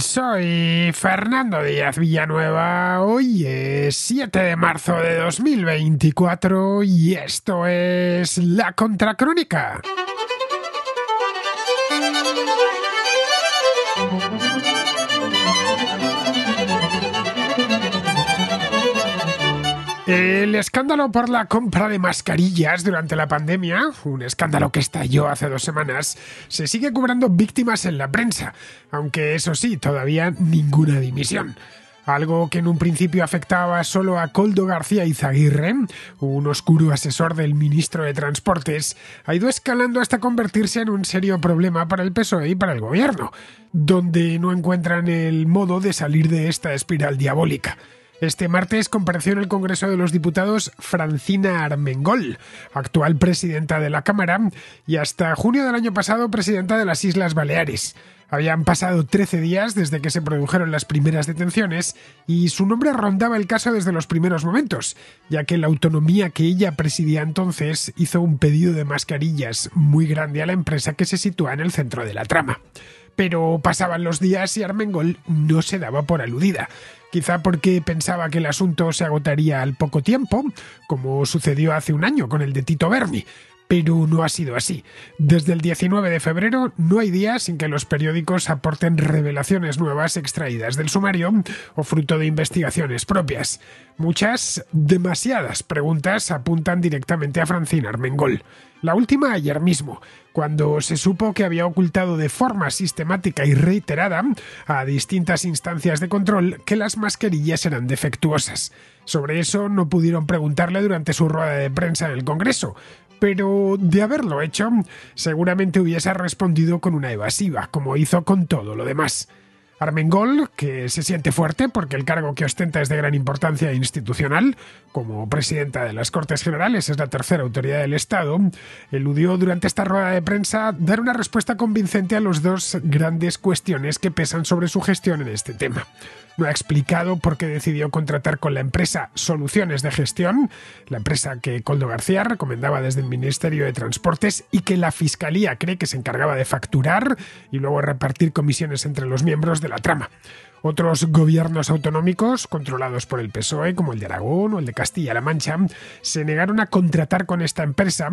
Soy Fernando Díaz Villanueva. Hoy es 7 de marzo de 2024 y esto es La Contracrónica. escándalo por la compra de mascarillas durante la pandemia, un escándalo que estalló hace dos semanas, se sigue cobrando víctimas en la prensa, aunque eso sí, todavía ninguna dimisión. Algo que en un principio afectaba solo a Coldo García y Izaguirre, un oscuro asesor del ministro de Transportes, ha ido escalando hasta convertirse en un serio problema para el PSOE y para el gobierno, donde no encuentran el modo de salir de esta espiral diabólica. Este martes compareció en el Congreso de los Diputados Francina Armengol, actual presidenta de la Cámara y hasta junio del año pasado presidenta de las Islas Baleares. Habían pasado 13 días desde que se produjeron las primeras detenciones y su nombre rondaba el caso desde los primeros momentos, ya que la autonomía que ella presidía entonces hizo un pedido de mascarillas muy grande a la empresa que se sitúa en el centro de la trama pero pasaban los días y Armengol no se daba por aludida quizá porque pensaba que el asunto se agotaría al poco tiempo, como sucedió hace un año con el de Tito Berni, pero no ha sido así. Desde el 19 de febrero no hay día sin que los periódicos aporten revelaciones nuevas extraídas del sumario o fruto de investigaciones propias. Muchas, demasiadas preguntas apuntan directamente a Francina Armengol. La última ayer mismo, cuando se supo que había ocultado de forma sistemática y reiterada a distintas instancias de control que las mascarillas eran defectuosas. Sobre eso no pudieron preguntarle durante su rueda de prensa en el Congreso, pero de haberlo hecho, seguramente hubiese respondido con una evasiva, como hizo con todo lo demás. Armengol, que se siente fuerte porque el cargo que ostenta es de gran importancia institucional, como presidenta de las Cortes Generales es la tercera autoridad del Estado, eludió durante esta rueda de prensa dar una respuesta convincente a las dos grandes cuestiones que pesan sobre su gestión en este tema. No ha explicado por qué decidió contratar con la empresa Soluciones de Gestión, la empresa que Coldo García recomendaba desde el Ministerio de Transportes y que la Fiscalía cree que se encargaba de facturar y luego repartir comisiones entre los miembros de la trama. Otros gobiernos autonómicos, controlados por el PSOE, como el de Aragón o el de Castilla-La Mancha, se negaron a contratar con esta empresa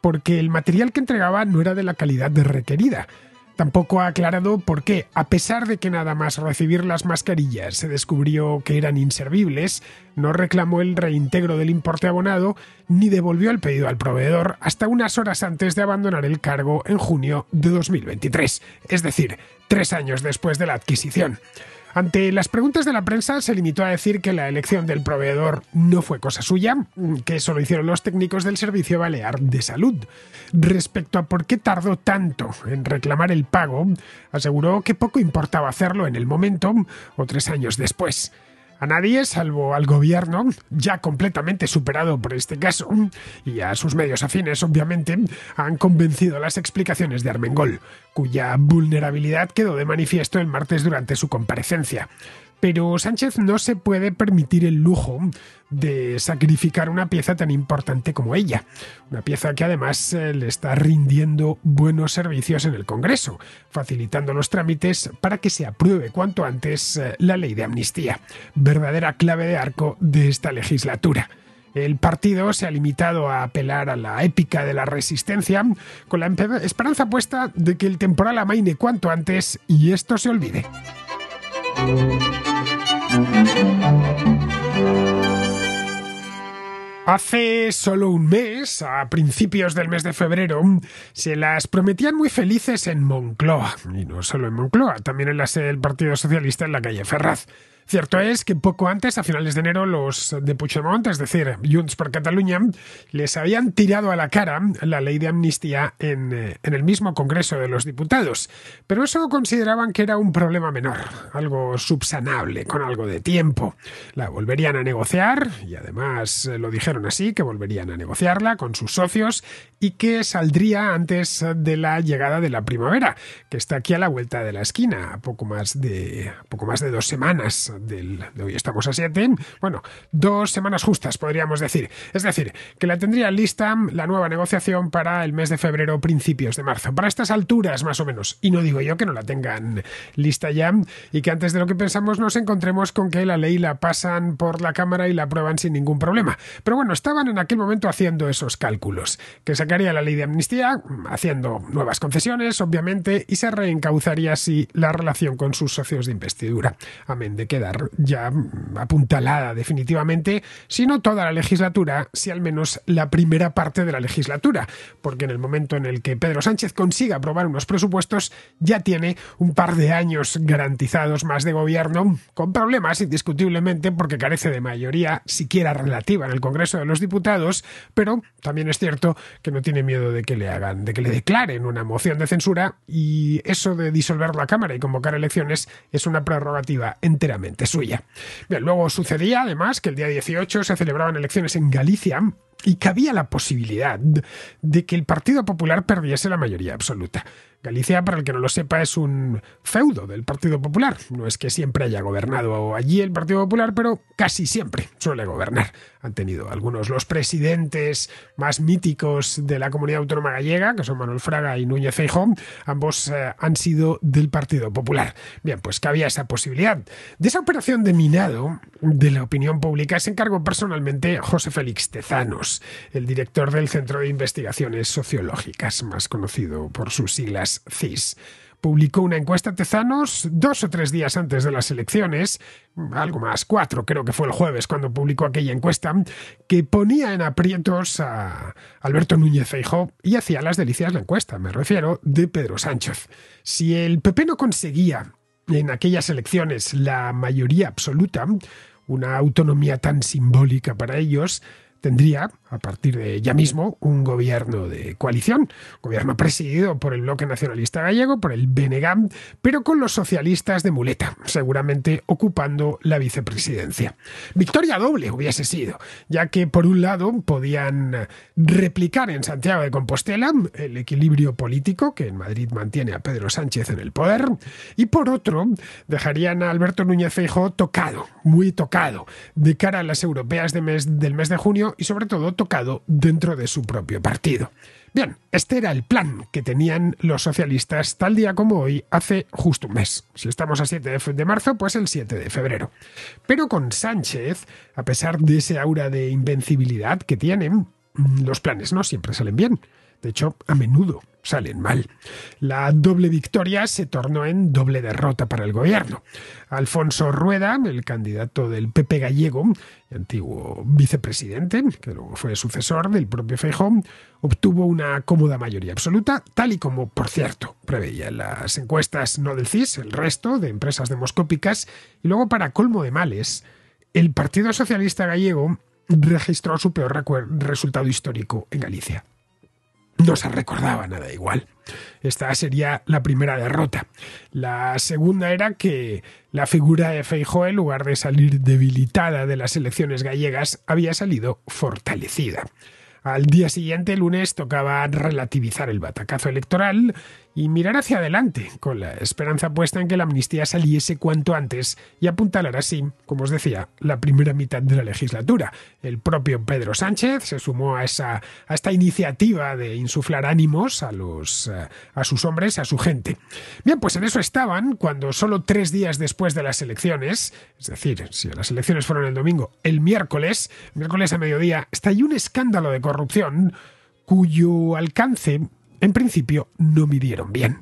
porque el material que entregaba no era de la calidad requerida tampoco ha aclarado por qué, a pesar de que nada más recibir las mascarillas se descubrió que eran inservibles, no reclamó el reintegro del importe abonado ni devolvió el pedido al proveedor hasta unas horas antes de abandonar el cargo en junio de 2023, es decir, tres años después de la adquisición. Ante las preguntas de la prensa se limitó a decir que la elección del proveedor no fue cosa suya, que solo hicieron los técnicos del Servicio Balear de Salud. Respecto a por qué tardó tanto en reclamar el pago, aseguró que poco importaba hacerlo en el momento o tres años después a nadie salvo al gobierno, ya completamente superado por este caso, y a sus medios afines, obviamente, han convencido las explicaciones de Armengol, cuya vulnerabilidad quedó de manifiesto el martes durante su comparecencia. Pero Sánchez no se puede permitir el lujo de sacrificar una pieza tan importante como ella. Una pieza que además eh, le está rindiendo buenos servicios en el Congreso, facilitando los trámites para que se apruebe cuanto antes eh, la ley de amnistía, verdadera clave de arco de esta legislatura. El partido se ha limitado a apelar a la épica de la resistencia, con la esperanza puesta de que el temporal amaine cuanto antes y esto se olvide. Hace solo un mes, a principios del mes de febrero, se las prometían muy felices en Moncloa, y no solo en Moncloa, también en la sede del Partido Socialista en la calle Ferraz. Cierto es que poco antes, a finales de enero, los de Puigdemont, es decir, Junts por Cataluña, les habían tirado a la cara la ley de amnistía eh, en, el mismo Congreso de los Diputados. Pero eso consideraban que era un problema menor, algo subsanable, con algo de tiempo. La volverían a negociar, y además eh, lo dijeron así, que volverían a negociarla con sus socios, y que saldría antes de la llegada de la primavera, que está aquí a la vuelta de la esquina, poco más de, poco más de dos semanas de hoy estamos a 7, bueno, dos semanas justas podríamos decir. Es decir, que la tendría lista la nueva negociación para el mes de febrero, principios de marzo. Para estas alturas más o menos. Y no digo yo que no la tengan lista ya y que antes de lo que pensamos nos encontremos con que la ley la pasan por la Cámara y la aprueban sin ningún problema. Pero bueno, estaban en aquel momento haciendo esos cálculos, que sacaría la ley de amnistía, haciendo nuevas concesiones, obviamente, y se reencauzaría así la relación con sus socios de investidura. Amén de queda ya apuntalada definitivamente, sino toda la legislatura, si al menos la primera parte de la legislatura, porque en el momento en el que Pedro Sánchez consiga aprobar unos presupuestos, ya tiene un par de años garantizados más de gobierno, con problemas indiscutiblemente porque carece de mayoría siquiera relativa en el Congreso de los Diputados, pero también es cierto que no tiene miedo de que le hagan, de que le declaren una moción de censura y eso de disolver la Cámara y convocar elecciones es una prerrogativa enteramente suya. luego sucedía además que el día 18 se celebraban elecciones en Galicia y cabía la posibilidad de que el Partido Popular perdiese la mayoría absoluta. Galicia, para el que no lo sepa, es un feudo del Partido Popular. No es que siempre haya gobernado allí el Partido Popular, pero casi siempre suele gobernar. Han tenido algunos los presidentes más míticos de la comunidad autónoma gallega, que son Manuel Fraga y Núñez Feijóo, ambos eh, han sido del Partido Popular. Bien, pues cabía esa posibilidad. De esa operación de minado de la opinión pública se encargó personalmente José Félix Tezanos el director del Centro de Investigaciones Sociológicas, más conocido por sus siglas CIS publicó una encuesta a Tezanos dos o tres días antes de las elecciones, algo más, cuatro creo que fue el jueves cuando publicó aquella encuesta, que ponía en aprietos a Alberto Núñez Feijó y hacía las delicias la encuesta, me refiero, de Pedro Sánchez. Si el PP no conseguía en aquellas elecciones la mayoría absoluta, una autonomía tan simbólica para ellos, tendría, a partir de ya mismo, un gobierno de coalición, gobierno presidido por el bloque nacionalista gallego, por el Benegam, pero con los socialistas de muleta, seguramente ocupando la vicepresidencia. Victoria doble hubiese sido, ya que por un lado podían replicar en Santiago de Compostela el equilibrio político que en Madrid mantiene a Pedro Sánchez en el poder, y por otro dejarían a Alberto Núñez Feijóo tocado, muy tocado, de cara a las europeas mes, del mes de junio y sobre todo tocado dentro de su propio partido. Bien, este era el plan que tenían los socialistas tal día como hoy, hace justo un mes. Si estamos a 7 de marzo, pues el 7 de febrero. Pero con Sánchez, a pesar de ese aura de invencibilidad que tienen, los planes no siempre salen bien. De hecho, a menudo salen mal. La doble victoria se tornó en doble derrota para el gobierno. Alfonso Rueda, el candidato del PP gallego, antiguo vicepresidente, que luego fue sucesor del propio Feijón, obtuvo una cómoda mayoría absoluta, tal y como, por cierto, preveían las encuestas no del CIS, el resto de empresas demoscópicas, y luego, para colmo de males, el Partido Socialista Gallego registró su peor resultado histórico en Galicia no se recordaba nada igual. Esta sería la primera derrota. La segunda era que la figura de Feijóo, en lugar de salir debilitada de las elecciones gallegas, había salido fortalecida. Al día siguiente, lunes, tocaba relativizar el batacazo electoral y mirar hacia adelante, con la esperanza puesta en que la amnistía saliese cuanto antes y apuntalar así, como os decía, la primera mitad de la legislatura. El propio Pedro Sánchez se sumó a, esa, a esta iniciativa de insuflar ánimos a, los, eh, a sus hombres, a su gente. Bien, pues en eso estaban cuando solo tres días después de las elecciones, es decir, si las elecciones fueron el domingo, el miércoles, miércoles a mediodía, estalló un escándalo de corrupción cuyo alcance en principio no midieron bien.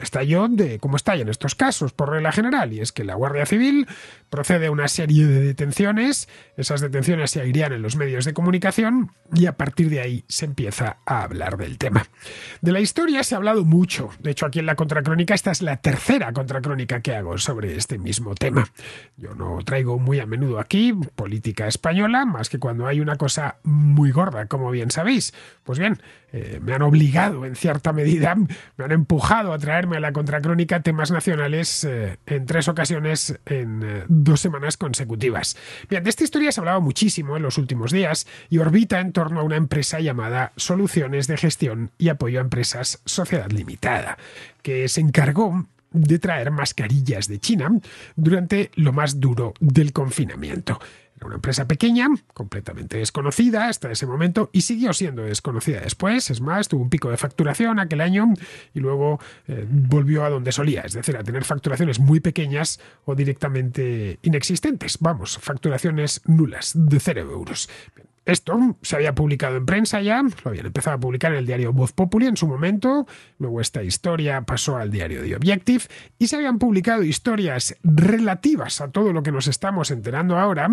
Estalló de cómo está en estos casos, por regla general, y es que la Guardia Civil procede a una serie de detenciones, esas detenciones se irían en los medios de comunicación y a partir de ahí se empieza a hablar del tema. De la historia se ha hablado mucho, de hecho aquí en la contracrónica esta es la tercera contracrónica que hago sobre este mismo tema. Yo no traigo muy a menudo aquí política española, más que cuando hay una cosa muy gorda, como bien sabéis. Pues bien, eh, me han obligado en cierta medida, me han empujado a traerme a la contracrónica temas nacionales eh, en tres ocasiones en eh, dos semanas consecutivas. Bien, de esta historia se ha hablado muchísimo en los últimos días y orbita en torno a una empresa llamada Soluciones de Gestión y Apoyo a Empresas Sociedad Limitada, que se encargó de traer mascarillas de China durante lo más duro del confinamiento. Era una empresa pequeña, completamente desconocida hasta ese momento y siguió siendo desconocida después. Es más, tuvo un pico de facturación aquel año y luego eh, volvió a donde solía, es decir, a tener facturaciones muy pequeñas o directamente inexistentes. Vamos, facturaciones nulas de cero euros esto se había publicado en prensa ya, lo habían empezado a publicar en el diario Voz Populi en su momento, luego esta historia pasó al diario The Objective y se habían publicado historias relativas a todo lo que nos estamos enterando ahora,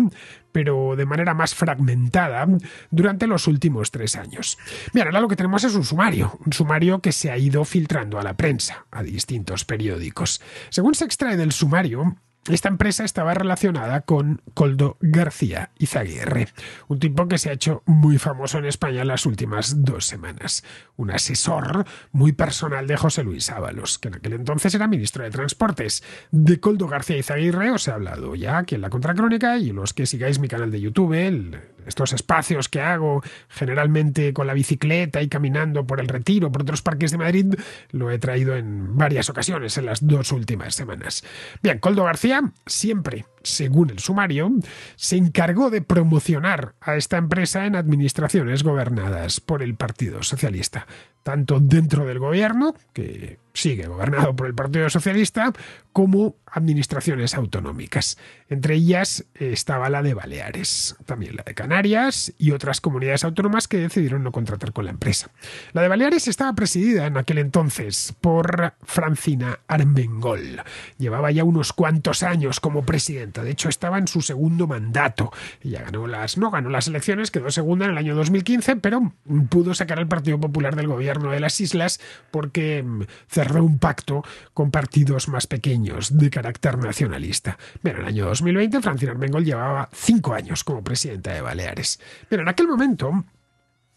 pero de manera más fragmentada durante los últimos tres años. Mira, ahora lo que tenemos es un sumario, un sumario que se ha ido filtrando a la prensa, a distintos periódicos. Según se extrae del sumario, esta empresa estaba relacionada con Coldo García Izaguirre, un tipo que se ha hecho muy famoso en España en las últimas dos semanas. Un asesor muy personal de José Luis Ábalos, que en aquel entonces era ministro de Transportes. De Coldo García Izaguirre os he hablado ya aquí en la Contracrónica y los que sigáis mi canal de YouTube, el estos espacios que hago generalmente con la bicicleta y caminando por el Retiro, por otros parques de Madrid, lo he traído en varias ocasiones en las dos últimas semanas. Bien, Coldo García, siempre según el sumario, se encargó de promocionar a esta empresa en administraciones gobernadas por el Partido Socialista, tanto dentro del gobierno, que sigue gobernado por el Partido Socialista, como administraciones autonómicas. Entre ellas eh, estaba la de Baleares, también la de Canarias y otras comunidades autónomas que decidieron no contratar con la empresa. La de Baleares estaba presidida en aquel entonces por Francina Armengol. Llevaba ya unos cuantos años como presidenta de hecho, estaba en su segundo mandato. ya ganó las, no ganó las elecciones, quedó segunda en el año 2015, pero pudo sacar al Partido Popular del gobierno de las islas porque mm, cerró un pacto con partidos más pequeños de carácter nacionalista. Pero en el año 2020 Francina Armengol llevaba cinco años como presidenta de Baleares. Pero en aquel momento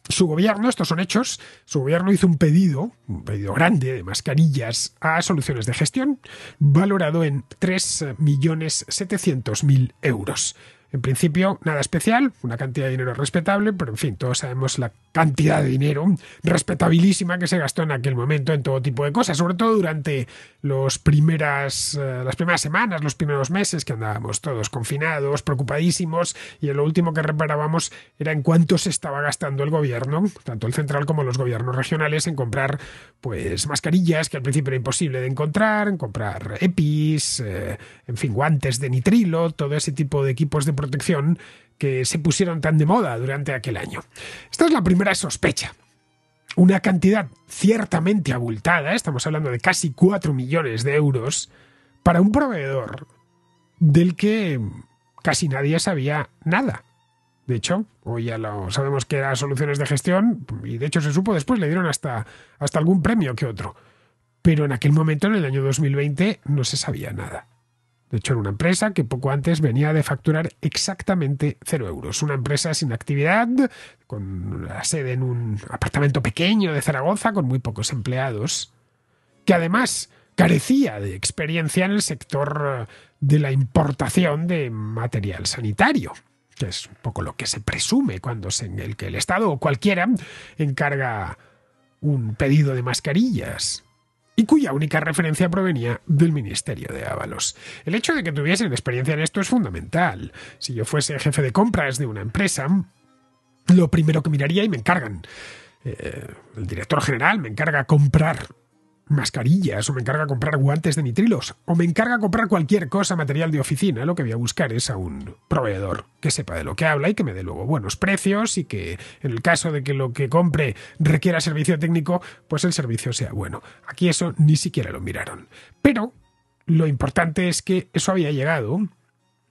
su gobierno, estos son hechos, su gobierno hizo un pedido, un pedido grande de mascarillas a soluciones de gestión, valorado en 3.700.000 euros. En principio, nada especial, una cantidad de dinero respetable, pero en fin, todos sabemos la cantidad de dinero respetabilísima que se gastó en aquel momento en todo tipo de cosas, sobre todo durante los primeras, eh, las primeras semanas, los primeros meses que andábamos todos confinados, preocupadísimos, y lo último que reparábamos era en cuánto se estaba gastando el gobierno, tanto el central como los gobiernos regionales, en comprar pues mascarillas que al principio era imposible de encontrar, en comprar EPIs, eh, en fin, guantes de nitrilo, todo ese tipo de equipos de protección que se pusieron tan de moda durante aquel año. Esta es la primera sospecha una cantidad ciertamente abultada, estamos hablando de casi 4 millones de euros, para un proveedor del que casi nadie sabía nada. De hecho, hoy ya lo sabemos que era soluciones de gestión y de hecho se supo después, le dieron hasta, hasta algún premio que otro. Pero en aquel momento, en el año 2020, no se sabía nada. De hecho, era una empresa que poco antes venía de facturar exactamente cero euros. Una empresa sin actividad, con la sede en un apartamento pequeño de Zaragoza, con muy pocos empleados, que además carecía de experiencia en el sector de la importación de material sanitario que es un poco lo que se presume cuando se, en el que el Estado o cualquiera encarga un pedido de mascarillas y cuya única referencia provenía del ministerio de Ábalos. El hecho de que tuviesen experiencia en esto es fundamental. Si yo fuese jefe de compras de una empresa, lo primero que miraría y me encargan. Eh, el director general me encarga comprar mascarillas, o me encarga comprar guantes de nitrilos, o me encarga comprar cualquier cosa material de oficina, lo que voy a buscar es a un proveedor que sepa de lo que habla y que me dé luego buenos precios y que en el caso de que lo que compre requiera servicio técnico, pues el servicio sea bueno. Aquí eso ni siquiera lo miraron. Pero lo importante es que eso había llegado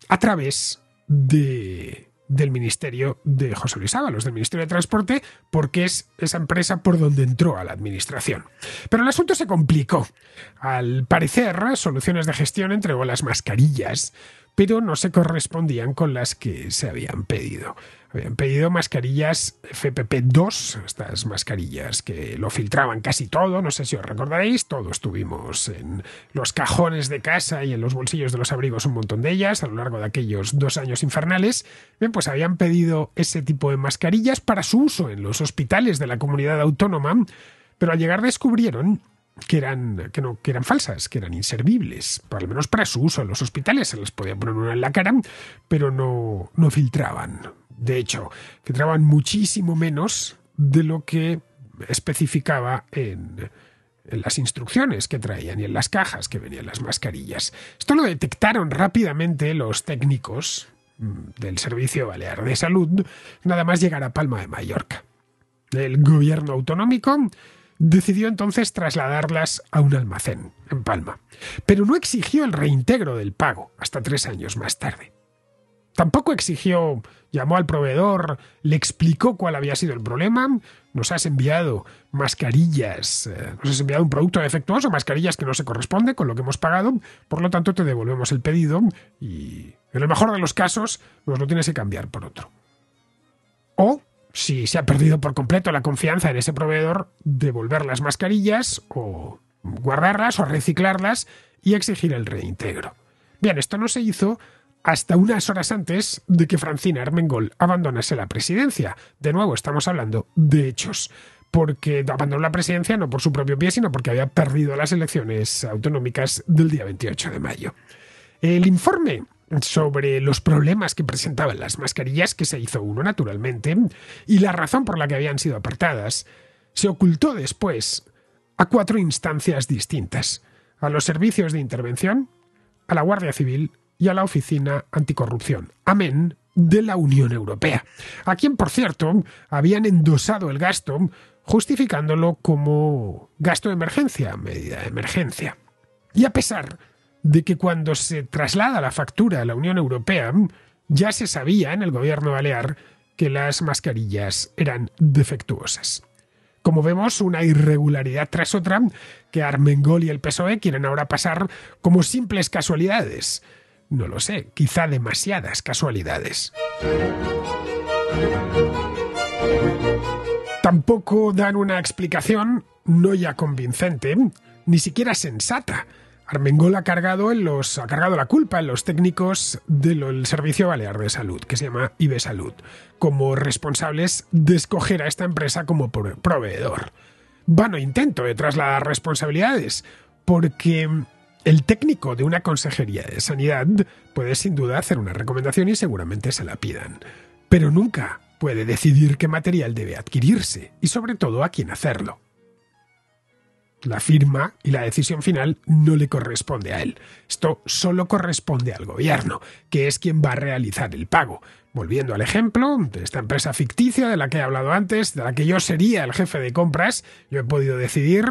a través de del Ministerio de José Luis Ábalos, del Ministerio de Transporte, porque es esa empresa por donde entró a la administración. Pero el asunto se complicó. Al parecer, soluciones de gestión entregó las mascarillas, pero no se correspondían con las que se habían pedido habían pedido mascarillas FPP2, estas mascarillas que lo filtraban casi todo, no sé si os recordaréis, todos tuvimos en los cajones de casa y en los bolsillos de los abrigos un montón de ellas a lo largo de aquellos dos años infernales. Bien, pues habían pedido ese tipo de mascarillas para su uso en los hospitales de la comunidad autónoma, pero al llegar descubrieron que eran, que no, eran falsas, que eran inservibles, por lo menos para su uso en los hospitales, se les podía poner una en la cara, pero no, no filtraban de hecho, que traban muchísimo menos de lo que especificaba en las instrucciones que traían y en las cajas que venían las mascarillas. Esto lo detectaron rápidamente los técnicos mm, del Servicio Balear de Salud, nada más llegar a Palma de Mallorca. El gobierno autonómico decidió entonces trasladarlas a un almacén en Palma, pero no exigió el reintegro del pago hasta tres años más tarde. Tampoco exigió, llamó al proveedor, le explicó cuál había sido el problema. Nos has enviado mascarillas, eh, nos has enviado un producto defectuoso, mascarillas que no se corresponde con lo que hemos pagado, por lo tanto te devolvemos el pedido y en el mejor de los casos nos lo tienes que cambiar por otro. O si se ha perdido por completo la confianza en ese proveedor, devolver las mascarillas o guardarlas o reciclarlas y exigir el reintegro. Bien, esto no se hizo hasta unas horas antes de que Francina Armengol abandonase la presidencia. De nuevo, estamos hablando de hechos porque abandonó la presidencia no por su propio pie, sino porque había perdido las elecciones autonómicas del día 28 de mayo. El informe sobre los problemas que presentaban las mascarillas, que se hizo uno naturalmente, y la razón por la que habían sido apartadas, se ocultó después a cuatro instancias distintas, a los servicios de intervención, a la Guardia Civil, y a la Oficina Anticorrupción. Amén de la Unión Europea, a quien, por cierto, habían endosado el gasto, justificándolo como gasto de emergencia, medida de emergencia. Y a pesar de que cuando se traslada la factura a la Unión Europea, ya se sabía en el gobierno balear que las mascarillas eran defectuosas. Como vemos, una irregularidad tras otra que Armengol y el PSOE quieren ahora pasar como simples casualidades, no lo sé, quizá demasiadas casualidades. Tampoco dan una explicación, no ya convincente, ni siquiera sensata. Armengol ha cargado, los, ha cargado la culpa en los técnicos del Servicio Balear de Salud, que se llama IBE Salud, como responsables de escoger a esta empresa como proveedor. Vano intento de trasladar responsabilidades, porque el técnico de una consejería de sanidad puede sin duda hacer una recomendación y seguramente se la pidan, pero nunca puede decidir qué material debe adquirirse y sobre todo a quién hacerlo. La firma y la decisión final no le corresponde a él. Esto solo corresponde al gobierno, que es quien va a realizar el pago, volviendo al ejemplo de esta empresa ficticia de la que he hablado antes, de la que yo sería el jefe de compras, yo he podido decidir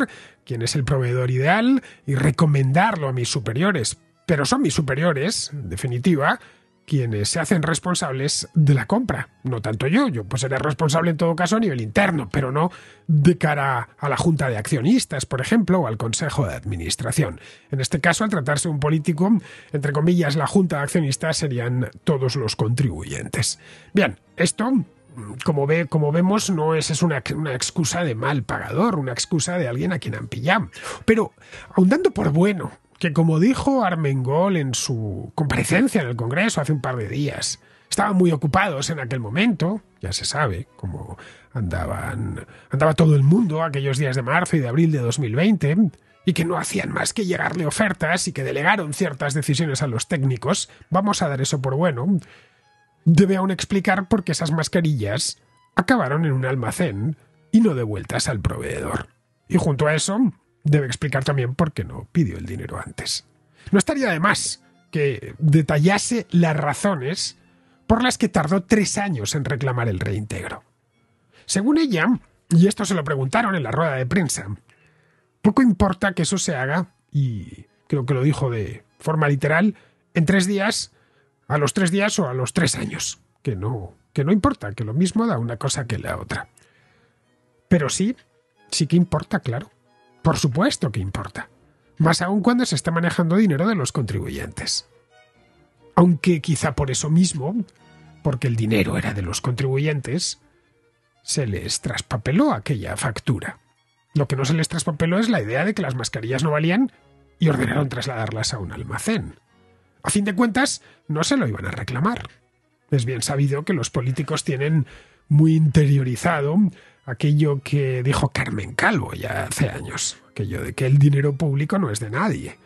quién es el proveedor ideal y recomendarlo a mis superiores. Pero son mis superiores, en definitiva, quienes se hacen responsables de la compra. No tanto yo, yo pues seré responsable en todo caso a nivel interno, pero no de cara a la junta de accionistas, por ejemplo, o al consejo de administración. En este caso, al tratarse de un político, entre comillas, la junta de accionistas serían todos los contribuyentes. Bien, esto como, ve, como vemos, no es, una, una, excusa de mal pagador, una excusa de alguien a quien han pillado. Pero, ahondando por bueno, que como dijo Armengol en su comparecencia en el Congreso hace un par de días, estaban muy ocupados en aquel momento, ya se sabe cómo andaban, andaba todo el mundo aquellos días de marzo y de abril de 2020, y que no hacían más que llegarle ofertas y que delegaron ciertas decisiones a los técnicos, vamos a dar eso por bueno, debe aún explicar por qué esas mascarillas acabaron en un almacén y no de vueltas al proveedor. Y junto a eso, debe explicar también por qué no pidió el dinero antes. No estaría de más que detallase las razones por las que tardó tres años en reclamar el reintegro. Según ella, y esto se lo preguntaron en la rueda de prensa, poco importa que eso se haga, y creo que lo dijo de forma literal, en tres días, a los tres días o a los tres años, que no, que no importa, que lo mismo da una cosa que la otra. Pero sí, sí que importa, claro. Por supuesto que importa, más aún cuando se está manejando dinero de los contribuyentes. Aunque quizá por eso mismo, porque el dinero era de los contribuyentes, se les traspapeló aquella factura. Lo que no se les traspapeló es la idea de que las mascarillas no valían y ordenaron trasladarlas a un almacén. A fin de cuentas, no se lo iban a reclamar. Es bien sabido que los políticos tienen muy interiorizado aquello que dijo Carmen Calvo ya hace años, aquello de que el dinero público no es de nadie.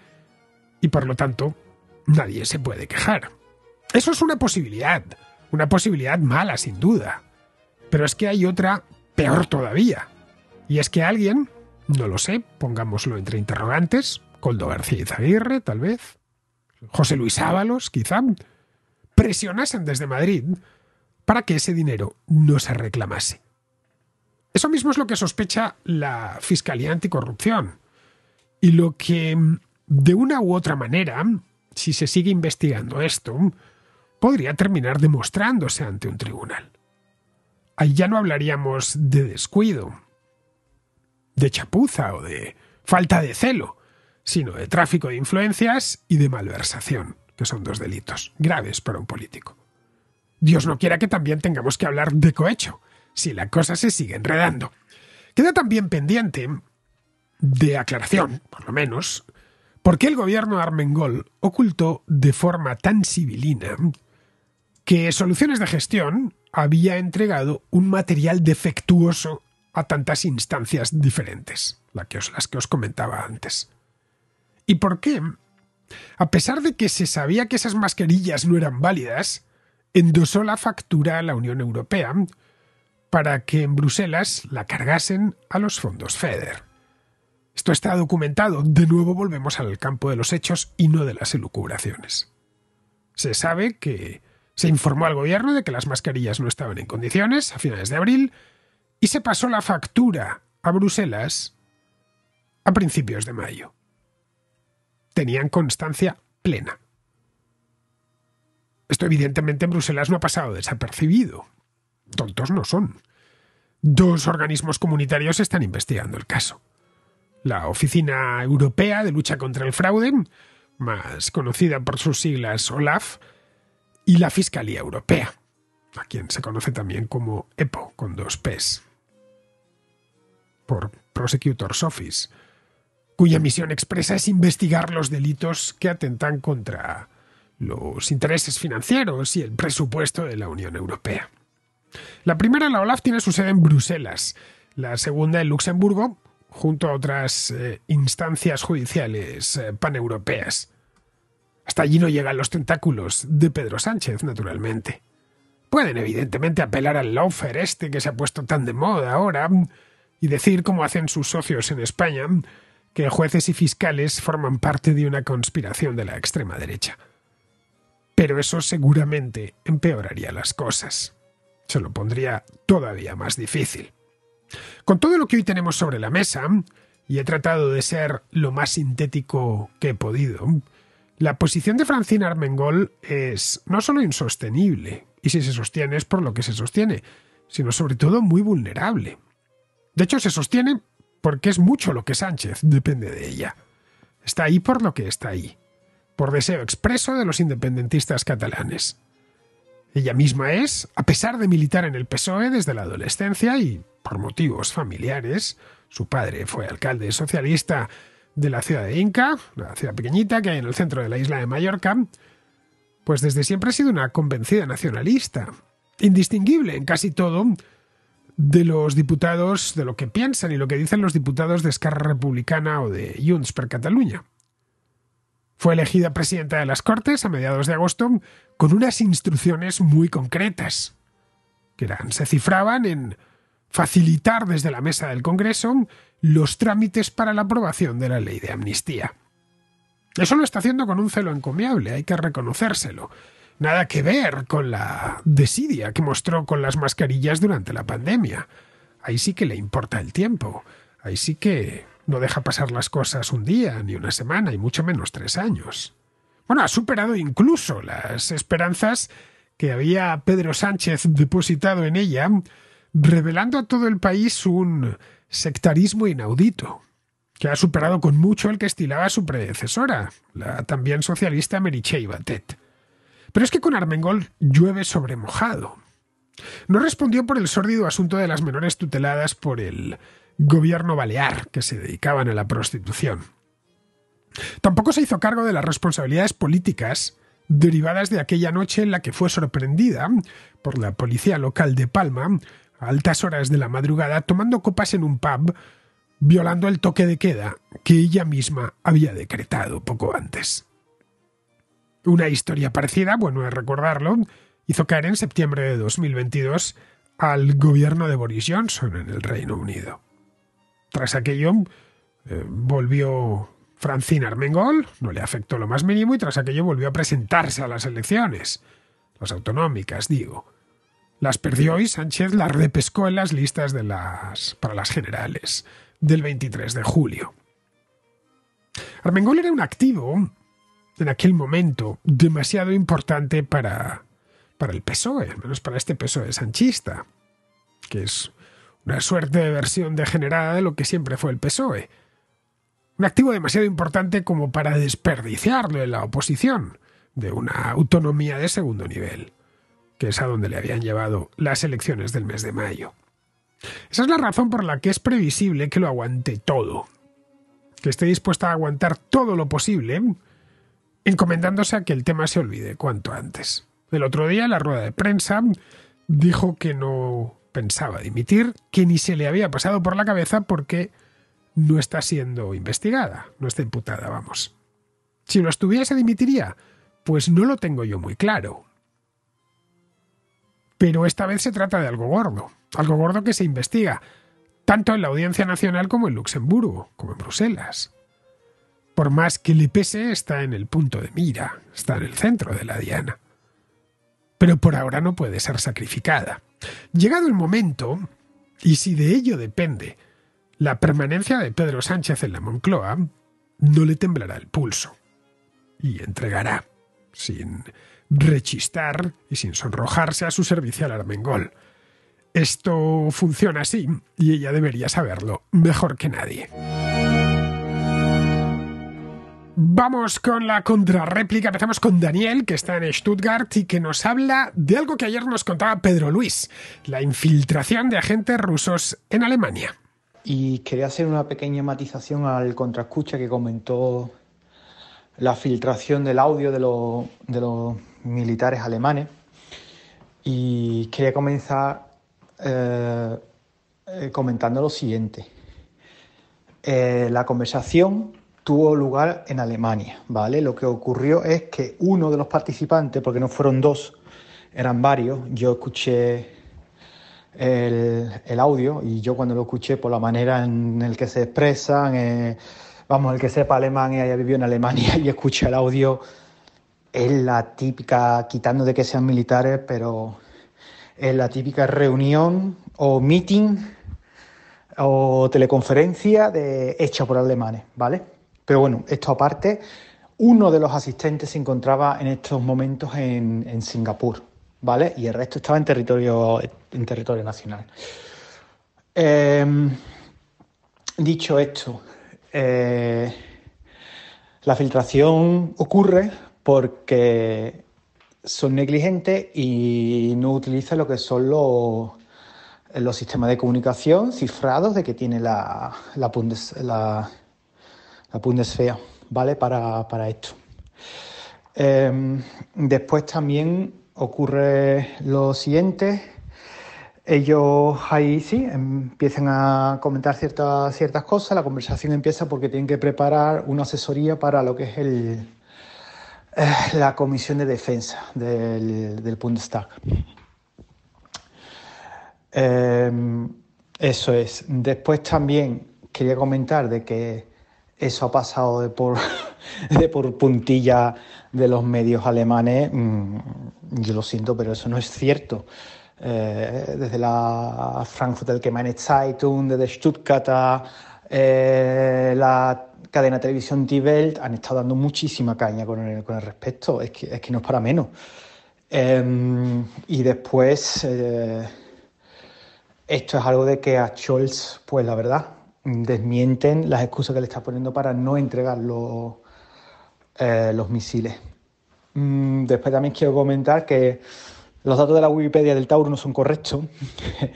Y por lo tanto, nadie se puede quejar. Eso es una posibilidad, una posibilidad mala sin duda. Pero es que hay otra peor todavía. Y es que alguien, no lo sé, pongámoslo entre interrogantes, Coldo García Izaguirre tal vez, José Luis Ábalos quizá, presionasen desde Madrid para que ese dinero no se reclamase. Eso mismo es lo que sospecha la Fiscalía Anticorrupción. Y lo que, de una u otra manera, si se sigue investigando esto, podría terminar demostrándose ante un tribunal. Ahí ya no hablaríamos de descuido, de chapuza o de falta de celo, sino de tráfico de influencias y de malversación, que son dos delitos graves para un político. Dios no quiera que también tengamos que hablar de cohecho, si la cosa se sigue enredando. Queda también pendiente de aclaración, por lo menos, por qué el gobierno de Armengol ocultó de forma tan sibilina que Soluciones de Gestión había entregado un material defectuoso a tantas instancias diferentes, las que os comentaba antes. ¿Y por qué? A pesar de que se sabía que esas mascarillas no eran válidas, endosó la factura a la Unión Europea para que en Bruselas la cargasen a los fondos FEDER. Esto está documentado. De nuevo volvemos al campo de los hechos y no de las elucubraciones. Se sabe que se informó al gobierno de que las mascarillas no estaban en condiciones a finales de abril y se pasó la factura a Bruselas a principios de mayo. Tenían constancia plena. Esto evidentemente en Bruselas no ha pasado desapercibido. Tontos no son. Dos organismos comunitarios están investigando el caso. La Oficina Europea de Lucha contra el Fraude, más conocida por sus siglas OLAF, y la Fiscalía Europea, a quien se conoce también como EPO con dos Ps, por Prosecutor's Office, cuya misión expresa es investigar los delitos que atentan contra los intereses financieros y el presupuesto de la Unión Europea. La primera, la OLAF, tiene su sede en Bruselas, la segunda en Luxemburgo, junto a otras eh, instancias judiciales eh, paneuropeas. Hasta allí no llegan los tentáculos de Pedro Sánchez, naturalmente. Pueden, evidentemente, apelar al lawfare este que se ha puesto tan de moda ahora y decir, como hacen sus socios en España, que jueces y fiscales forman parte de una conspiración de la extrema derecha pero eso seguramente empeoraría las cosas. Se lo pondría todavía más difícil. Con todo lo que hoy tenemos sobre la mesa, y he tratado de ser lo más sintético que he podido, la posición de Francina Armengol es no solo insostenible, y si se sostiene es por lo que se sostiene, sino sobre todo muy vulnerable. De hecho, se sostiene porque es mucho lo que Sánchez depende de ella. Está ahí por lo que está ahí por deseo expreso de los independentistas catalanes. Ella misma es, a pesar de militar en el PSOE desde la adolescencia y por motivos familiares, su padre fue alcalde socialista de la ciudad de Inca, una ciudad pequeñita que hay en el centro de la isla de Mallorca, pues desde siempre ha sido una convencida nacionalista, indistinguible en casi todo de los diputados, de lo que piensan y lo que dicen los diputados de Esquerra Republicana o de Junts per Cataluña. Fue elegida presidenta de las Cortes a mediados de agosto con unas instrucciones muy concretas, que se cifraban en facilitar desde la mesa del Congreso los trámites para la aprobación de la ley de amnistía. Eso lo está haciendo con un celo encomiable, hay que reconocérselo. Nada que ver con la desidia que mostró con las mascarillas durante la pandemia. Ahí sí que le importa el tiempo. Ahí sí que no deja pasar las cosas un día, ni una semana, y mucho menos tres años. Bueno, ha superado incluso las esperanzas que había Pedro Sánchez depositado en ella, revelando a todo el país un sectarismo inaudito, que ha superado con mucho el que estilaba su predecesora, la también socialista Merichey Batet. Pero es que con Armengol llueve sobre mojado. No respondió por el sórdido asunto de las menores tuteladas por el gobierno balear que se dedicaban a la prostitución. Tampoco se hizo cargo de las responsabilidades políticas derivadas de aquella noche en la que fue sorprendida por la policía local de Palma a altas horas de la madrugada tomando copas en un pub, violando el toque de queda que ella misma había decretado poco antes. Una historia parecida, bueno es recordarlo, hizo caer en septiembre de 2022 al gobierno de Boris Johnson en el Reino Unido. Tras aquello, eh, volvió Francina Armengol, no le afectó lo más mínimo y tras aquello volvió a presentarse a las elecciones, las autonómicas, digo. Las perdió y Sánchez las repescó en las listas de las para las generales del 23 de julio. Armengol era un activo en aquel momento demasiado importante para para el PSOE, al menos para este PSOE sanchista, que es una suerte de versión degenerada de lo que siempre fue el PSOE. Un activo demasiado importante como para desperdiciarlo en la oposición, de una autonomía de segundo nivel, que es a donde le habían llevado las elecciones del mes de mayo. Esa es la razón por la que es previsible que lo aguante todo, que esté dispuesta a aguantar todo lo posible, encomendándose a que el tema se olvide cuanto antes. El otro día, la rueda de prensa, dijo que no pensaba dimitir, que ni se le había pasado por la cabeza porque no está siendo investigada, no está imputada, vamos. Si lo estuviese, dimitiría. Pues no lo tengo yo muy claro. Pero esta vez se trata de algo gordo, algo gordo que se investiga, tanto en la Audiencia Nacional como en Luxemburgo, como en Bruselas. Por más que le pese, está en el punto de mira, está en el centro de la diana. Pero por ahora no puede ser sacrificada. Llegado el momento, y si de ello depende la permanencia de Pedro Sánchez en la Moncloa, no le temblará el pulso y entregará, sin rechistar y sin sonrojarse a su servicio al Armengol. Esto funciona así y ella debería saberlo mejor que nadie. Vamos con la contrarréplica. Empezamos con Daniel, que está en Stuttgart y que nos habla de algo que ayer nos contaba Pedro Luis, la infiltración de agentes rusos en Alemania. Y quería hacer una pequeña matización al contraescucha que comentó la filtración del audio de, los militares alemanes. Y quería comenzar eh, eh, comentando lo siguiente. Eh, la conversación tuvo lugar en Alemania, ¿vale? Lo que ocurrió es que uno de los participantes, porque no fueron dos, eran varios, yo escuché el, audio y yo cuando lo escuché por la manera en el que se expresan, eh, vamos, el que sepa alemán y haya vivido en Alemania y escucha el audio, es la típica, quitando de que sean militares, pero es la típica reunión o meeting o teleconferencia de hecha por alemanes, ¿vale? Pero bueno, esto aparte, uno de los asistentes se encontraba en estos momentos en, Singapur, ¿vale? Y el resto estaba en territorio, en territorio nacional. Em, dicho esto, eh, la filtración ocurre porque son negligentes y no utilizan lo que son los, los sistemas de comunicación cifrados de que tiene la la fea, ¿vale? Para, para esto. Em, después también ocurre lo siguiente. Ellos ahí sí empiezan a comentar ciertas, ciertas cosas. La conversación empieza porque tienen que preparar una asesoría para lo que es el, eh, la comisión de defensa del, del Bundestag. Em, eso es. Después también quería comentar de que eso ha pasado de por, de por puntilla de los medios alemanes, mm, yo lo siento, pero eso no es cierto. Eh, desde la Frankfurter Allgemeine Zeitung, desde Stuttgart eh, la cadena televisión Die Welt, han estado dando muchísima caña con el, respecto, es que, no es para menos. Em, y después, eh, esto es algo de que a Scholz, pues la verdad, desmienten las excusas que le está poniendo para no entregar los, eh, los misiles. Mm, después también quiero comentar que los datos de la Wikipedia del Tauro no son correctos.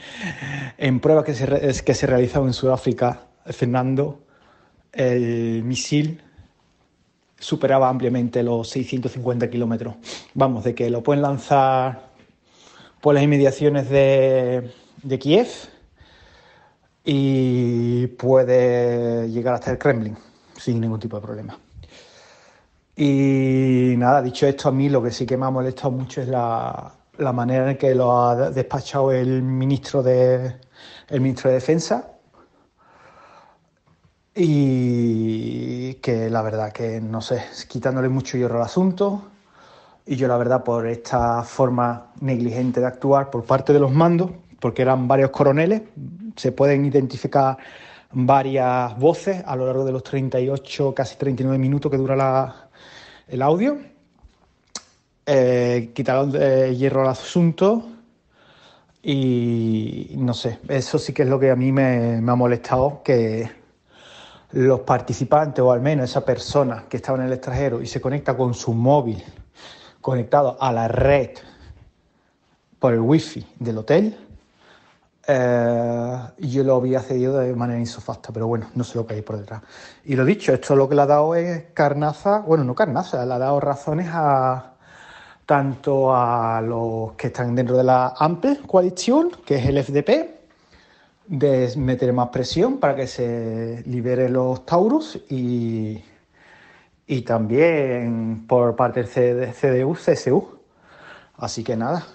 en pruebas que se, que se realizaron en Sudáfrica, Fernando, el misil superaba ampliamente los 650 kilómetros. Vamos, de que lo pueden lanzar por las inmediaciones de Kiev y puede llegar hasta el Kremlin sin ningún tipo de problema. Y nada, dicho esto, a mí lo que sí que me ha molestado mucho es la, la manera en que lo ha despachado el ministro de, el ministro de Defensa y que la verdad que no sé, quitándole mucho hierro al asunto y yo la verdad por esta forma negligente de actuar por parte de los mandos porque eran varios coroneles, se pueden identificar varias voces a lo largo de los 38, casi 39 minutos que dura el audio. Eh, quitaron eh, hierro al asunto y no sé, eso sí que es lo que a mí me ha molestado, que los participantes o al menos esa persona que estaba en el extranjero y se conecta con su móvil conectado a la red por el wifi del hotel, eh, yo lo había cedido de manera insofasta, pero bueno, no sé lo que por detrás. Y lo dicho, esto lo que le ha dado es carnaza, bueno, no carnaza, le ha dado razones a tanto a los que están dentro de la AMPE coalición, que es el FDP, de meter más presión para que se libere los Taurus y, y también por parte del CDU-CSU. Así que nada,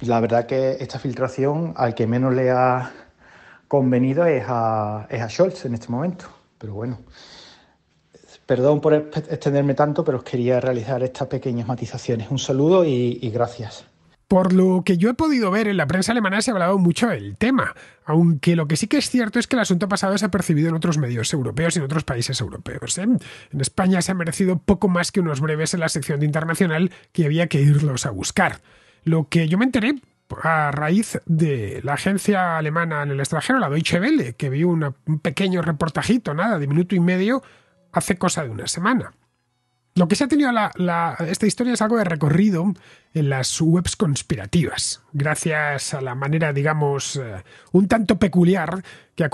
la verdad que esta filtración al que menos le ha convenido es a, Scholz en este momento. Pero bueno, perdón por extenderme tanto, pero os quería realizar estas pequeñas matizaciones. Un saludo y, gracias. Por lo que yo he podido ver, en la prensa alemana se ha hablado mucho del tema, aunque lo que sí que es cierto es que el asunto pasado se ha percibido en otros medios europeos y en otros países europeos. ¿eh? En España se ha merecido poco más que unos breves en la sección de internacional que había que irlos a buscar. Lo que yo me enteré a raíz de la agencia alemana en el extranjero, la Deutsche Welle, que vio un pequeño reportajito, nada, de minuto y medio, hace cosa de una semana. Lo que se ha tenido la, la, esta historia es algo de recorrido en las webs conspirativas, gracias a la manera, digamos, eh, un tanto peculiar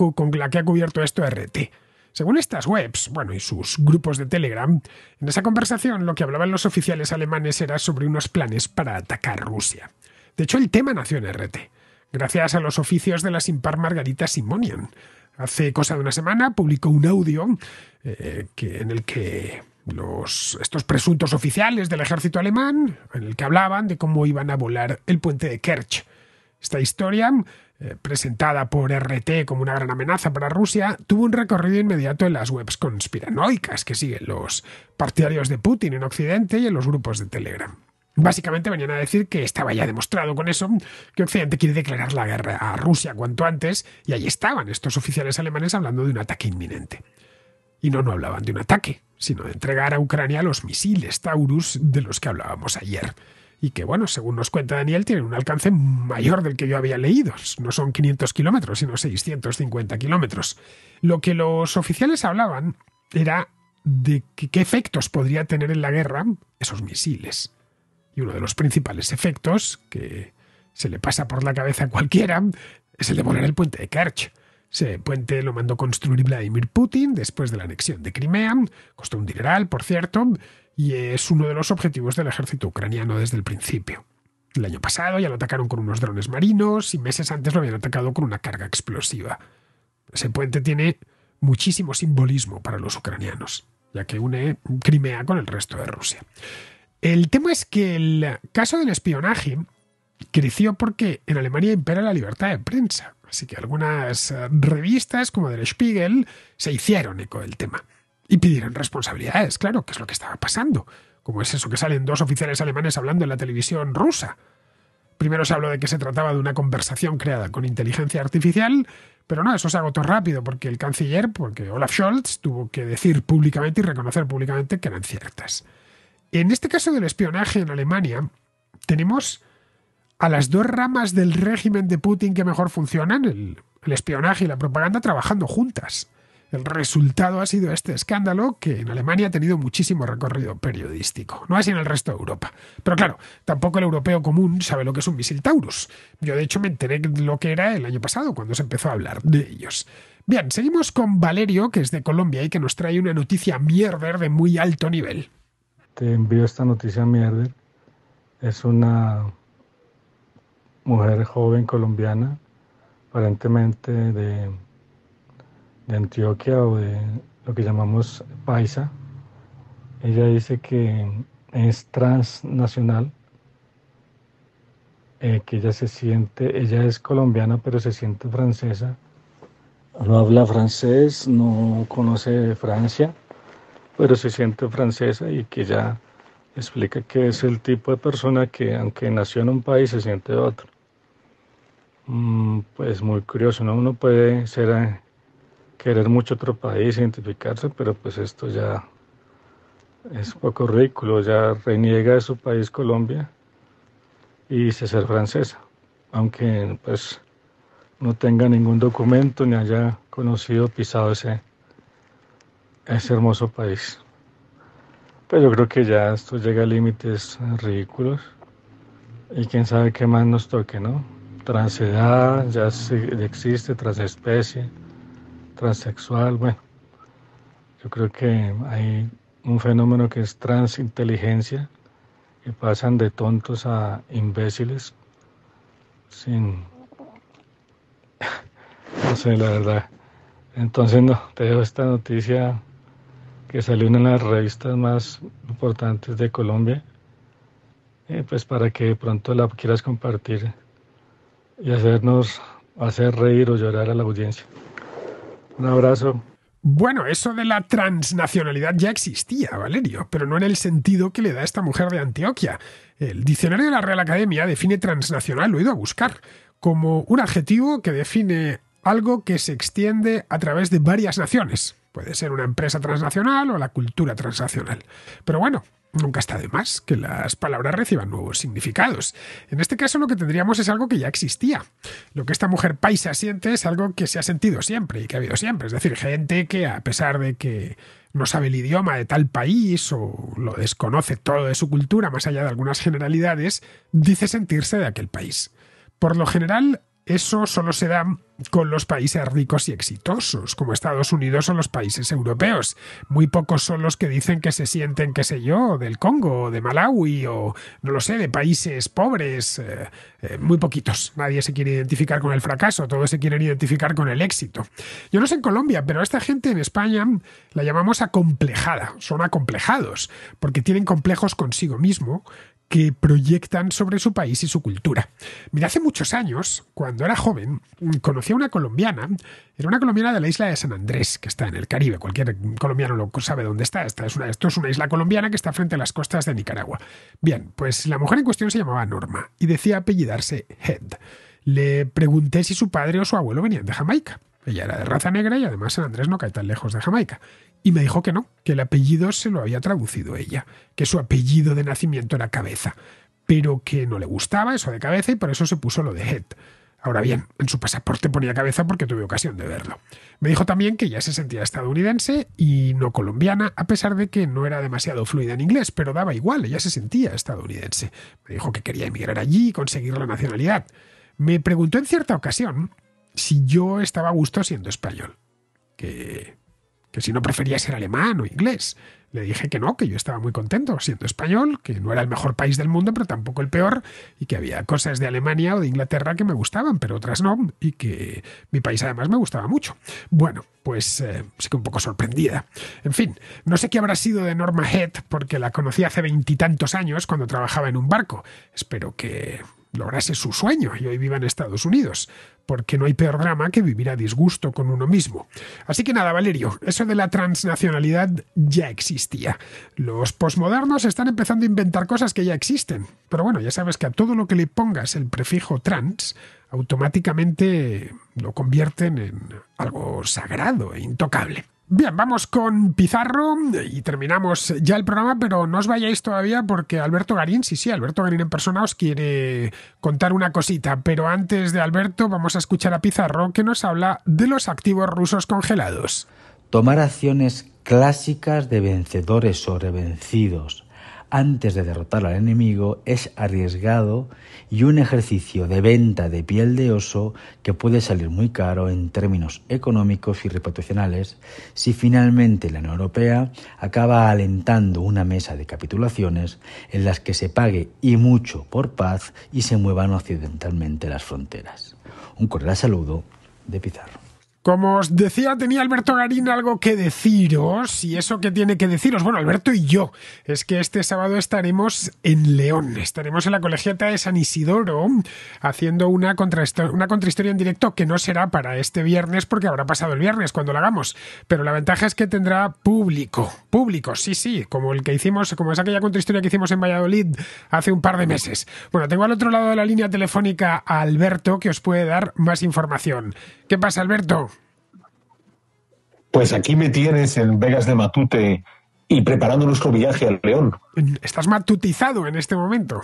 con la que ha cubierto esto RT. Según estas webs, bueno, y sus grupos de Telegram, en esa conversación lo que hablaban los oficiales alemanes era sobre unos planes para atacar Rusia. De hecho, el tema nació en RT, gracias a los oficios de la sin par Margarita Simonian. Hace cosa de una semana publicó un audio eh, en el que estos presuntos oficiales del ejército alemán, en el que hablaban de cómo iban a volar el puente de Kerch. Esta historia eh, presentada por RT como una gran amenaza para Rusia, tuvo un recorrido inmediato en las webs conspiranoicas que siguen los partidarios de Putin en Occidente y en los grupos de Telegram. Básicamente venían a decir que estaba ya demostrado con eso que Occidente quiere declarar la guerra a Rusia cuanto antes, y ahí estaban estos oficiales alemanes hablando de un ataque inminente. Y no, no hablaban de un ataque, sino de entregar a Ucrania los misiles Taurus de los que hablábamos ayer y que, bueno, según nos cuenta Daniel, tienen un alcance mayor del que yo había leído. No son 500 kilómetros, sino 650 kilómetros. Lo que los oficiales hablaban era de qué efectos podría tener en la guerra esos misiles. Y uno de los principales efectos que se le pasa por la cabeza a cualquiera es el de volar el puente de Kerch. Ese puente lo mandó construir Vladimir Putin después de la anexión de Crimea. Costó un dineral, por cierto, y es uno de los objetivos del ejército ucraniano desde el principio. El año pasado ya lo atacaron con unos drones marinos y meses antes lo habían atacado con una carga explosiva. Ese puente tiene muchísimo simbolismo para los ucranianos, ya que une Crimea con el resto de Rusia. El tema es que el caso del espionaje creció porque en Alemania impera la libertad de prensa, así que algunas revistas como el Spiegel se hicieron eco del tema y pidieron responsabilidades, claro, que es lo que estaba pasando. Como es eso que salen dos oficiales alemanes hablando en la televisión rusa? Primero se habló de que se trataba de una conversación creada con inteligencia artificial, pero no, eso se agotó rápido porque el canciller, porque Olaf Scholz, tuvo que decir públicamente y reconocer públicamente que eran ciertas. En este caso del espionaje en Alemania, tenemos a las dos ramas del régimen de Putin que mejor funcionan, el, el espionaje y la propaganda, trabajando juntas. El resultado ha sido este escándalo que en Alemania ha tenido muchísimo recorrido periodístico, no así en el resto de Europa. Pero claro, tampoco el europeo común sabe lo que es un misil Taurus. Yo de hecho me enteré lo que era el año pasado cuando se empezó a hablar de ellos. Bien, seguimos con Valerio, que es de Colombia y que nos trae una noticia mierder de muy alto nivel. Te envío esta noticia mierder. Es una mujer joven colombiana, aparentemente de de Antioquia o de lo que llamamos Paisa, ella dice que es transnacional, eh, que ella se siente, ella es colombiana pero se siente francesa, no habla francés, no conoce Francia, pero se siente francesa y que ella explica que es el tipo de persona que aunque nació en un país se siente de otro. Mm, pues muy curioso, ¿no? Uno puede ser eh, querer mucho otro país, e identificarse, pero pues esto ya es un poco ridículo, ya reniega de su país Colombia y dice ser francesa, aunque pues no tenga ningún documento ni haya conocido, pisado ese, ese hermoso país. Pero pues yo creo que ya esto llega a límites ridículos y quién sabe qué más nos toque, ¿no? Transedad ya existe, transespecie transexual, bueno, yo creo que hay un fenómeno que es transinteligencia, y pasan de tontos a imbéciles, sin, no sé, la verdad. Entonces, no, te dejo esta noticia que salió en las revistas más importantes de Colombia, eh, pues para que pronto la quieras compartir y hacernos hacer reír o llorar a la audiencia. Un abrazo. Bueno, eso de la transnacionalidad ya existía, Valerio, pero no en el sentido que le da esta mujer de Antioquia. El diccionario de la Real Academia define transnacional, lo he ido a buscar, como un adjetivo que define algo que se extiende a través de varias naciones. Puede ser una empresa transnacional o la cultura transnacional. Pero bueno, Nunca está de más que las palabras reciban nuevos significados. En este caso lo que tendríamos es algo que ya existía. Lo que esta mujer paisa siente es algo que se ha sentido siempre y que ha habido siempre. Es decir, gente que a pesar de que no sabe el idioma de tal país o lo desconoce todo de su cultura, más allá de algunas generalidades, dice sentirse de aquel país. Por lo general, eso solo se da con los países ricos y exitosos, como Estados Unidos o los países europeos. Muy pocos son los que dicen que se sienten, qué sé yo, del Congo, de Malawi o, no lo sé, de países pobres. Eh, eh, muy poquitos. Nadie se quiere identificar con el fracaso, todos se quieren identificar con el éxito. Yo no sé en Colombia, pero a esta gente en España la llamamos acomplejada. Son acomplejados, porque tienen complejos consigo mismo, que proyectan sobre su país y su cultura. Mira, hace muchos años, cuando era joven, conocí a una colombiana, era una colombiana de la isla de San Andrés, que está en el Caribe, cualquier colombiano lo sabe dónde está, esta es una, esto es una isla colombiana que está frente a las costas de Nicaragua. Bien, pues la mujer en cuestión se llamaba Norma y decía apellidarse Head. Le pregunté si su padre o su abuelo venían de Jamaica. Ella era de raza negra y además San Andrés no cae tan lejos de Jamaica y me dijo que no, que el apellido se lo había traducido ella, que su apellido de nacimiento era cabeza, pero que no le gustaba eso de cabeza y por eso se puso lo de head. Ahora bien, en su pasaporte ponía cabeza porque tuve ocasión de verlo. Me dijo también que ya se sentía estadounidense y no colombiana, a pesar de que no era demasiado fluida en inglés, pero daba igual, ella se sentía estadounidense. Me dijo que quería emigrar allí y conseguir la nacionalidad. Me preguntó en cierta ocasión si yo estaba a gusto siendo español. Que que si no prefería ser alemán o inglés. Le dije que no, que yo estaba muy contento siendo español, que no era el mejor país del mundo, pero tampoco el peor, y que había cosas de Alemania o de Inglaterra que me gustaban, pero otras no, y que mi país además me gustaba mucho. Bueno, pues eh, sí que un poco sorprendida. En fin, no sé qué habrá sido de Norma Head, porque la conocí hace veintitantos años cuando trabajaba en un barco. Espero que lograse su sueño y hoy viva en Estados Unidos, porque no hay peor drama que vivir a disgusto con uno mismo. Así que nada, Valerio, eso de la transnacionalidad ya existía. Los posmodernos están empezando a inventar cosas que ya existen, pero bueno, ya sabes que a todo lo que le pongas el prefijo trans, automáticamente lo convierten en algo sagrado e intocable. Bien, vamos con Pizarro y terminamos ya el programa, pero no os vayáis todavía porque Alberto Garín, sí, sí, Alberto Garín en persona os quiere contar una cosita, pero antes de Alberto vamos a escuchar a Pizarro que nos habla de los activos rusos congelados. Tomar acciones clásicas de vencedores sobre vencidos antes de derrotar al enemigo es arriesgado y un ejercicio de venta de piel de oso que puede salir muy caro en términos económicos y reputacionales si finalmente la Unión Europea acaba alentando una mesa de capitulaciones en las que se pague y mucho por paz y se muevan occidentalmente las fronteras. Un cordial saludo de Pizarro. Como os decía, tenía Alberto Garín algo que deciros, y eso que tiene que deciros, bueno, Alberto y yo, es que este sábado estaremos en León, estaremos en la colegiata de San Isidoro, haciendo una, contrahistoria, una contrahistoria en directo que no será para este viernes, porque habrá pasado el viernes cuando la hagamos, pero la ventaja es que tendrá público, público, sí, sí, como el que hicimos, como es aquella contrahistoria que hicimos en Valladolid hace un par de meses. Bueno, tengo al otro lado de la línea telefónica a Alberto, que os puede dar más información. ¿Qué pasa, Alberto? Pues aquí me tienes en Vegas de Matute y preparando nuestro viaje al León. Estás matutizado en este momento.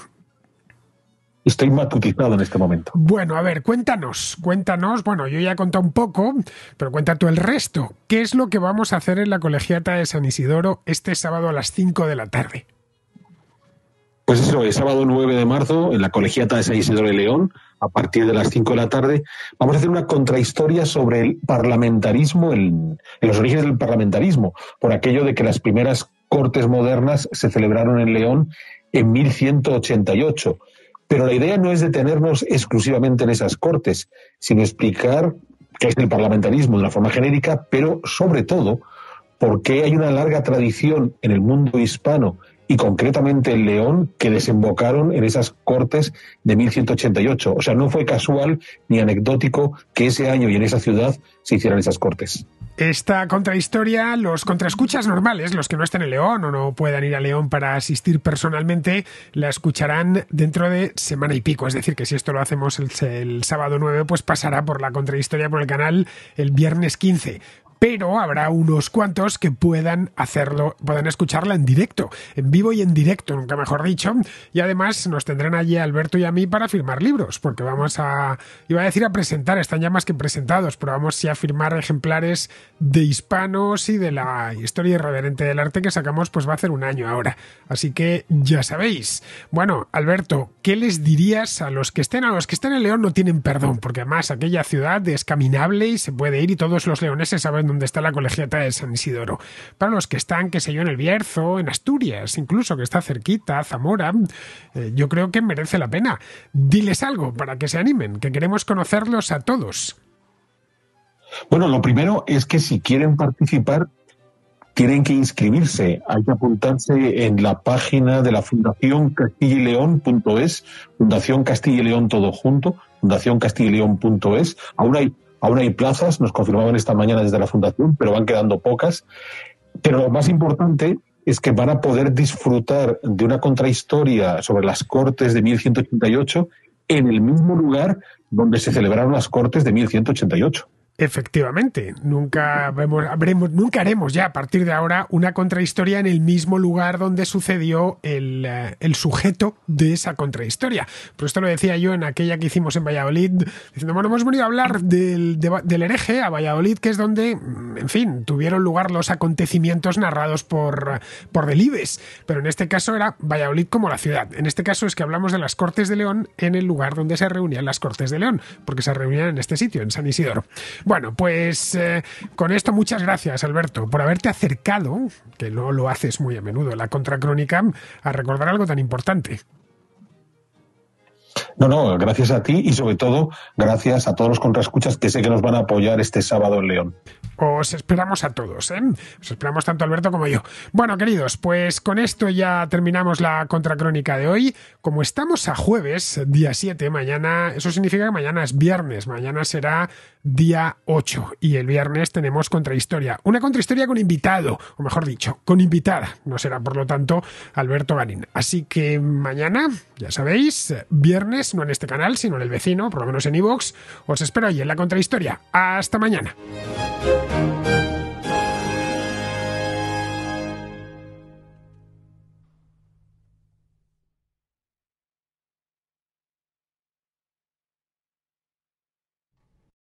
Estoy matutizado en este momento. Bueno, a ver, cuéntanos, cuéntanos, bueno, yo ya he contado un poco, pero cuenta tú el resto. ¿Qué es lo que vamos a hacer en la colegiata de San Isidoro este sábado a las 5 de la tarde? Pues eso, el sábado 9 de marzo, en la colegiata de San Isidro de León, a partir de las 5 de la tarde, vamos a hacer una contrahistoria sobre el parlamentarismo, en los orígenes del parlamentarismo, por aquello de que las primeras cortes modernas se celebraron en León en 1188. Pero la idea no es detenernos exclusivamente en esas cortes, sino explicar qué es el parlamentarismo de una forma genérica, pero sobre todo por qué hay una larga tradición en el mundo hispano y concretamente en León, que desembocaron en esas cortes de 1188. O sea, no fue casual ni anecdótico que ese año y en esa ciudad se hicieran esas cortes. Esta contrahistoria, los contraescuchas normales, los que no estén en León o no puedan ir a León para asistir personalmente, la escucharán dentro de semana y pico. Es decir, que si esto lo hacemos el, sábado 9, pues pasará por la contrahistoria por el canal el viernes 15 pero habrá unos cuantos que puedan hacerlo, puedan escucharla en directo, en vivo y en directo, nunca mejor dicho. Y además nos tendrán allí Alberto y a mí para firmar libros, porque vamos a, iba a decir a presentar, están ya más que presentados, pero vamos a firmar ejemplares de hispanos y de la historia irreverente del arte que sacamos, pues va a hacer un año ahora. Así que ya sabéis. Bueno, Alberto, ¿qué les dirías a los que estén, a los que estén en León no tienen perdón, porque además aquella ciudad es caminable y se puede ir y todos los leoneses saben donde está la colegiata de San Isidoro. Para los que están, qué sé yo, en el Bierzo, en Asturias, incluso que está cerquita, Zamora, eh, yo creo que merece la pena. Diles algo para que se animen, que queremos conocerlos a todos. Bueno, lo primero es que si quieren participar, tienen que inscribirse. Hay que apuntarse en la página de la Fundación Castilla y León.es, Fundación Castilla y León todo junto, Fundación Castilla y Ahora hay Aún hay plazas, nos confirmaban esta mañana desde la Fundación, pero van quedando pocas. Pero lo más importante es que van a poder disfrutar de una contrahistoria sobre las Cortes de 1188 en el mismo lugar donde se celebraron las Cortes de 1188. Efectivamente, nunca haremos ya a partir de ahora una contrahistoria en el mismo lugar donde sucedió eh, el, sujeto de esa contrahistoria. Pero esto lo decía yo en aquella que hicimos en Valladolid, diciendo, bueno, hemos venido a hablar del, del hereje a Valladolid, que es donde, mm, en fin, tuvieron lugar los acontecimientos narrados por, por Delibes. Pero en este caso era Valladolid como la ciudad. En este caso es que hablamos de las Cortes de León en el lugar donde se reunían las Cortes de León, porque se reunían en este sitio, en San Isidoro. Bueno, pues eh, con esto muchas gracias, Alberto, por haberte acercado, que no lo haces muy a menudo, la contracrónica, a recordar algo tan importante. No, no, gracias a ti y sobre todo gracias a todos los contraescuchas que sé que nos van a apoyar este sábado en León. Os esperamos a todos, ¿eh? Os esperamos tanto Alberto como yo. Bueno, queridos, pues con esto ya terminamos la contracrónica de hoy. Como estamos a jueves, día 7, mañana, eso significa que mañana es viernes, mañana será día 8 y el viernes tenemos contrahistoria. Una contrahistoria con invitado, o mejor dicho, con invitada. No será, por lo tanto, Alberto Garín. Así que mañana, ya sabéis, viernes no en este canal, sino en el vecino, por lo menos en iVoox. Os espero ahí en la contrahistoria. Hasta mañana.